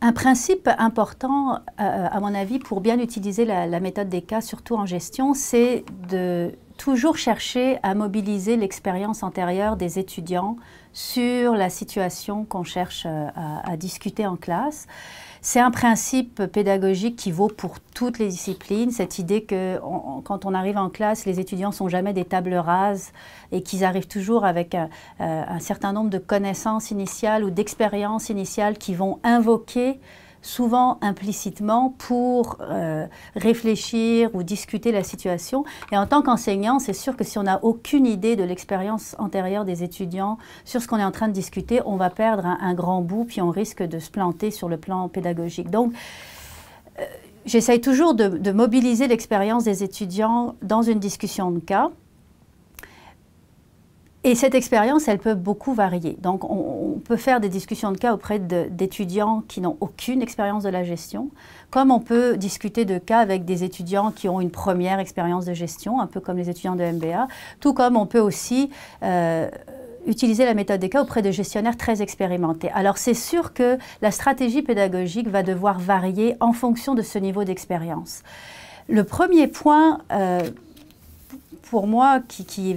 Un principe important, euh, à mon avis, pour bien utiliser la, méthode des cas, surtout en gestion, c'est de toujours chercher à mobiliser l'expérience antérieure des étudiants sur la situation qu'on cherche euh, à, discuter en classe. C'est un principe pédagogique qui vaut pour toutes les disciplines, cette idée que quand on arrive en classe, les étudiants sont jamais des tables rases et qu'ils arrivent toujours avec euh, euh, un certain nombre de connaissances initiales ou d'expériences initiales qui vont invoquer souvent implicitement pour euh, réfléchir ou discuter la situation. Et en tant qu'enseignant, c'est sûr que si on n'a aucune idée de l'expérience antérieure des étudiants sur ce qu'on est en train de discuter, on va perdre un, grand bout, puis on risque de se planter sur le plan pédagogique. Donc, euh, j'essaye toujours de mobiliser l'expérience des étudiants dans une discussion de cas et cette expérience, elle peut beaucoup varier. Donc, on, peut faire des discussions de cas auprès d'étudiants qui n'ont aucune expérience de la gestion, comme on peut discuter de cas avec des étudiants qui ont une première expérience de gestion, un peu comme les étudiants de MBA, tout comme on peut aussi... Euh, utiliser la méthode des cas auprès de gestionnaires très expérimentés. Alors c'est sûr que la stratégie pédagogique va devoir varier en fonction de ce niveau d'expérience. Le premier point euh, pour moi qui, qui,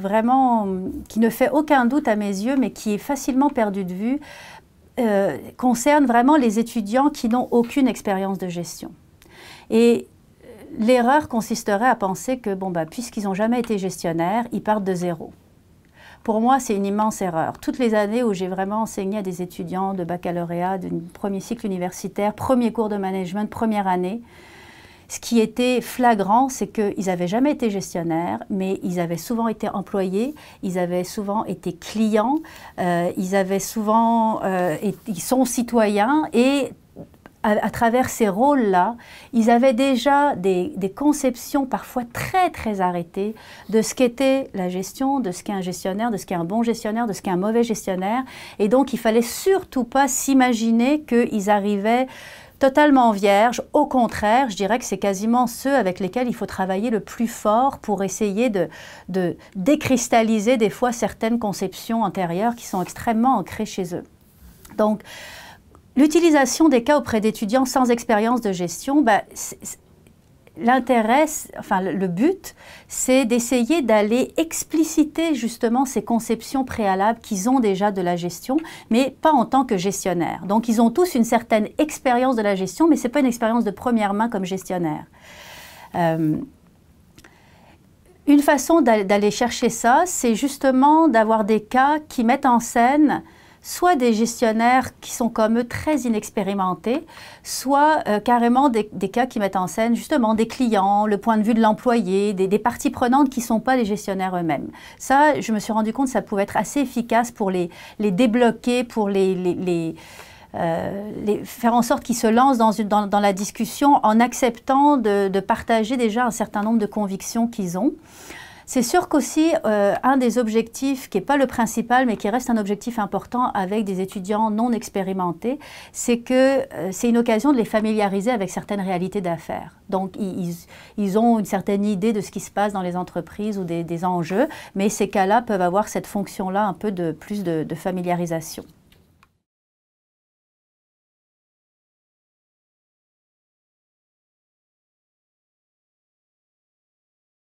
vraiment, qui ne fait aucun doute à mes yeux, mais qui est facilement perdu de vue, euh, concerne vraiment les étudiants qui n'ont aucune expérience de gestion. Et euh, l'erreur consisterait à penser que, bon, bah, puisqu'ils n'ont jamais été gestionnaires, ils partent de zéro. Pour moi, c'est une immense erreur. Toutes les années où j'ai vraiment enseigné à des étudiants de baccalauréat, de premier cycle universitaire, premier cours de management, première année, ce qui était flagrant, c'est qu'ils n'avaient jamais été gestionnaires, mais ils avaient souvent été employés, ils avaient souvent été clients, euh, ils avaient souvent, euh, ils sont citoyens et à, travers ces rôles-là, ils avaient déjà des, des, conceptions parfois très très arrêtées de ce qu'était la gestion, de ce qu'est un gestionnaire, de ce qu'est un bon gestionnaire, de ce qu'est un mauvais gestionnaire. Et donc il fallait surtout pas s'imaginer qu'ils arrivaient totalement vierge. Au contraire, je dirais que c'est quasiment ceux avec lesquels il faut travailler le plus fort pour essayer de, décristalliser des fois certaines conceptions antérieures qui sont extrêmement ancrées chez eux. Donc, L'utilisation des cas auprès d'étudiants sans expérience de gestion, bah, l'intérêt, enfin le but, c'est d'essayer d'aller expliciter justement ces conceptions préalables qu'ils ont déjà de la gestion, mais pas en tant que gestionnaire. Donc ils ont tous une certaine expérience de la gestion, mais ce n'est pas une expérience de première main comme gestionnaire. Euh, une façon d'aller chercher ça, c'est justement d'avoir des cas qui mettent en scène soit des gestionnaires qui sont comme eux très inexpérimentés, soit euh, carrément des, cas qui mettent en scène justement des clients, le point de vue de l'employé, des, parties prenantes qui ne sont pas les gestionnaires eux-mêmes. Ça, je me suis rendu compte que ça pouvait être assez efficace pour les, les débloquer, pour les, euh, faire en sorte qu'ils se lancent dans, une, dans, la discussion en acceptant de, partager déjà un certain nombre de convictions qu'ils ont. C'est sûr qu'aussi, euh, un des objectifs, qui n'est pas le principal, mais qui reste un objectif important avec des étudiants non expérimentés, c'est que euh, c'est une occasion de les familiariser avec certaines réalités d'affaires. Donc, ils, ont une certaine idée de ce qui se passe dans les entreprises ou des, enjeux, mais ces cas-là peuvent avoir cette fonction-là un peu de plus de familiarisation.